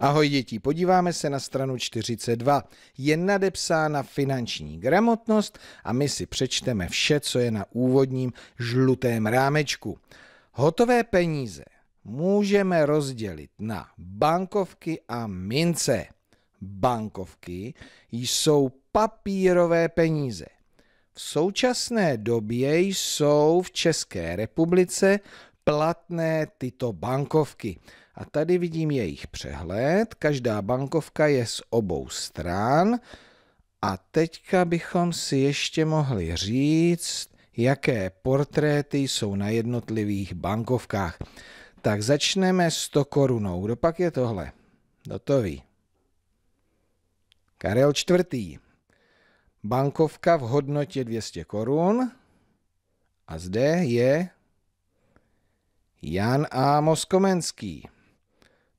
Ahoj děti, podíváme se na stranu 42. Je nadepsána finanční gramotnost a my si přečteme vše, co je na úvodním žlutém rámečku. Hotové peníze můžeme rozdělit na bankovky a mince. Bankovky jsou papírové peníze. V současné době jsou v České republice platné tyto bankovky. A tady vidím jejich přehled. Každá bankovka je z obou stran. A teďka bychom si ještě mohli říct, jaké portréty jsou na jednotlivých bankovkách. Tak začneme s 100 korunou. Kdo pak je tohle? Dotový. Karel IV. Bankovka v hodnotě 200 korun. A zde je Jan A. Moskomenský.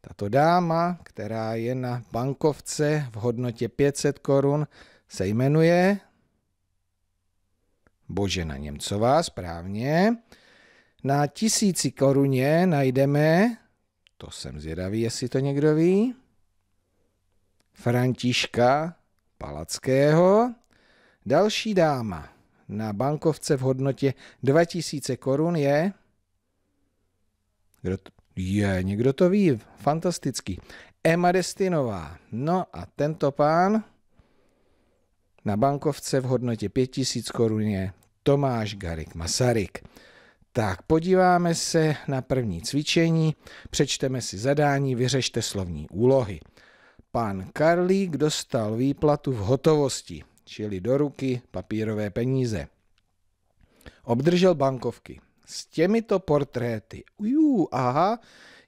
Tato dáma, která je na bankovce v hodnotě 500 korun, se jmenuje Božena Němcová, správně. Na tisíci koruně najdeme, to jsem zvědavý, jestli to někdo ví, Františka Palackého. Další dáma na bankovce v hodnotě 2000 korun je kdo to, je, někdo to ví, fantastický. Emma Destinová. No a tento pán na bankovce v hodnotě 5000 korun je Tomáš Garik Masaryk. Tak podíváme se na první cvičení, přečteme si zadání, vyřešte slovní úlohy. Pan Karlík dostal výplatu v hotovosti, čili do ruky papírové peníze. Obdržel bankovky s těmito portréty. Ujú, aha,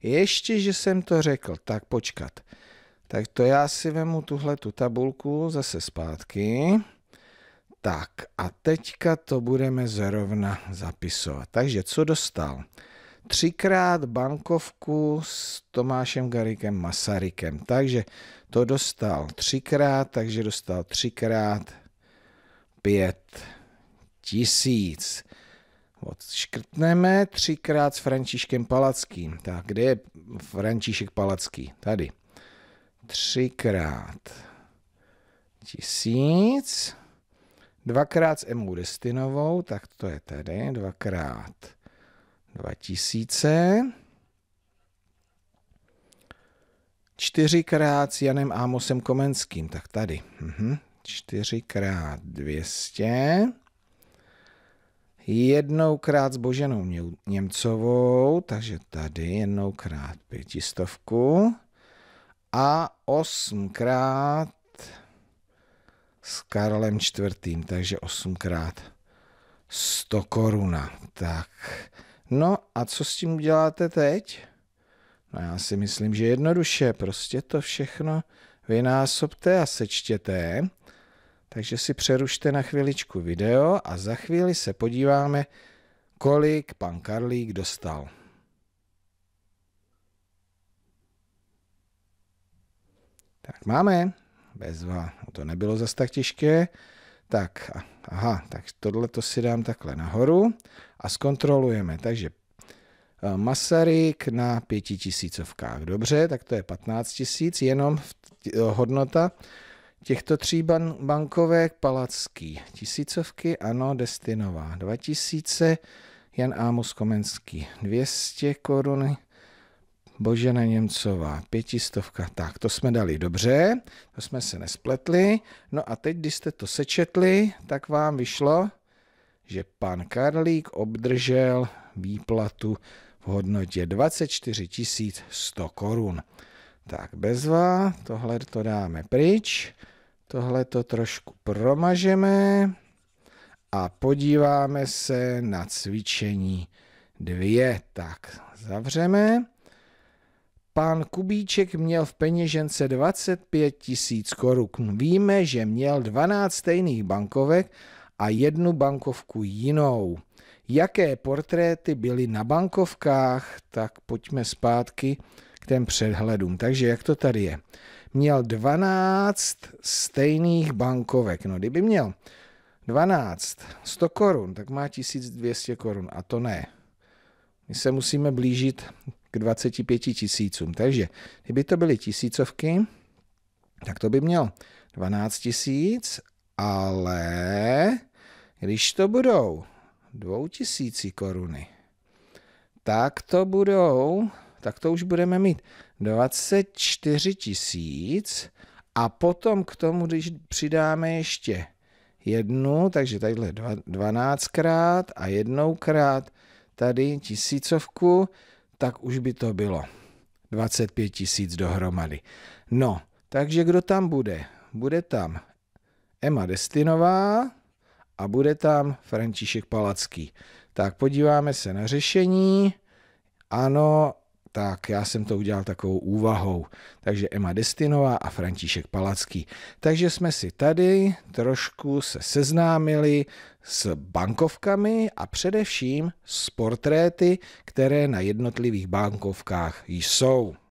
ještě, že jsem to řekl. Tak počkat. Tak to já si vemu tuhle tu tabulku zase zpátky. Tak a teďka to budeme zrovna zapisovat. Takže co dostal? Třikrát bankovku s Tomášem Garikem Masarykem. Takže to dostal třikrát, takže dostal třikrát pět tisíc. Odškrtneme třikrát s Františkem Palackým. Tak, kde je František Palacký? Tady. Třikrát tisíc. Dvakrát s Emu Destinovou, tak to je tady. Dvakrát dva tisíce. Čtyřikrát s Janem Ámosem Komenským, tak tady. Mhm. Čtyřikrát dvěstě jednoukrát s Boženou Němcovou, takže tady jednoukrát pětistovku a osmkrát s Karlem čtvrtým, takže osmkrát 100 koruna. Tak, no a co s tím uděláte teď? No já si myslím, že jednoduše, prostě to všechno vynásobte a sečtěte. Takže si přerušte na chviličku video a za chvíli se podíváme, kolik pan Karlík dostal. Tak máme, bezva, no, to nebylo zas tak těžké. Tak, aha, tak tohle to si dám takhle nahoru a zkontrolujeme. Takže eh, Masaryk na pěti tisícovkách. Dobře, tak to je 15 tisíc, jenom hodnota Těchto tří ban- bankovek Palacký, tisícovky, ano, Destinová, 2000, Jan Ámus Komenský, 200 koruny, Božena Němcová, pětistovka, tak to jsme dali dobře, to jsme se nespletli. No a teď, když jste to sečetli, tak vám vyšlo, že pan Karlík obdržel výplatu v hodnotě 24 100 korun. Tak bezva, tohle to dáme pryč. Tohle to trošku promažeme a podíváme se na cvičení dvě. Tak, zavřeme. Pan Kubíček měl v peněžence 25 tisíc korun. Víme, že měl 12 stejných bankovek a jednu bankovku jinou. Jaké portréty byly na bankovkách? Tak pojďme zpátky k těm předhledům. Takže jak to tady je? Měl 12 stejných bankovek. No, kdyby měl 12, 100 korun, tak má 1200 korun a to ne. My se musíme blížit k 25 tisícům. Takže kdyby to byly tisícovky, tak to by měl 12 tisíc, ale když to budou 2000 koruny, tak to budou tak to už budeme mít 24 tisíc a potom k tomu, když přidáme ještě jednu, takže takhle 12 krát a jednoukrát tady tisícovku, tak už by to bylo 25 tisíc dohromady. No, takže kdo tam bude? Bude tam Emma Destinová a bude tam František Palacký. Tak podíváme se na řešení. Ano, tak já jsem to udělal takovou úvahou. Takže Emma Destinová a František Palacký. Takže jsme si tady trošku se seznámili s bankovkami a především s portréty, které na jednotlivých bankovkách jsou.